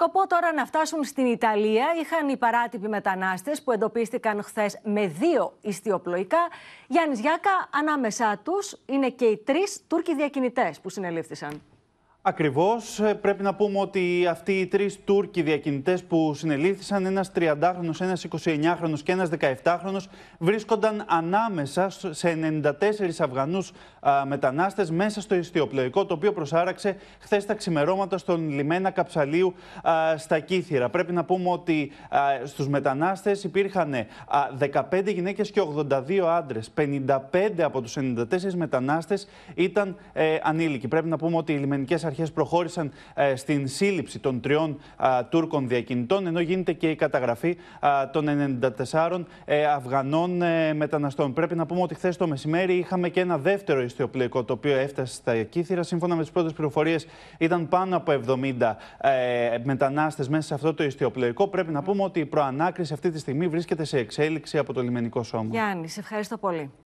Σκοπό τώρα να φτάσουν στην Ιταλία είχαν οι παράτυποι μετανάστες που εντοπίστηκαν χθες με δύο ιστιοπλοϊκά. Γιάννης Γιάκα, ανάμεσά τους είναι και οι τρεις Τούρκοι διακινητές που συνελήφθησαν. Ακριβώς. Ε, πρέπει να πούμε ότι αυτοί οι τρεις Τούρκοι διακινητές που συνελήφθησαν, ένας 30χρονο, ένα 29χρονο και ένας 17χρονο, βρίσκονταν ανάμεσα σε 94 Αφγανού μετανάστες μέσα στο ιστιοπλοϊκό, το οποίο προσάραξε χθες τα ξημερώματα στον λιμένα Καψαλίου στα Κύθυρα. Πρέπει να πούμε ότι στους μετανάστες υπήρχαν 15 γυναίκες και 82 άντρε. 55 από τους 94 μετανάστες ήταν ε, ανήλικοι. Πρέπει να πούμε ότι οι λιμενικές αρχές αρχέ προχώρησαν ε, στην σύλληψη των τριών ε, Τούρκων διακινητών, ενώ γίνεται και η καταγραφή ε, των 94 Αφγανών μεταναστών. Πρέπει να πούμε ότι χθες το μεσημέρι είχαμε και ένα δεύτερο ιστιοπλοϊκό το οποίο έφτασε στα Κύθυρα. Σύμφωνα με τις πρώτες πληροφορίες, ήταν πάνω από 70 μετανάστες μέσα σε αυτό το ιστιοπλοϊκό. Πρέπει να πούμε ότι η προανάκριση αυτή τη στιγμή βρίσκεται σε εξέλιξη από το λιμενικό σώμα. Γιάννη, σε ευχαριστώ πολύ.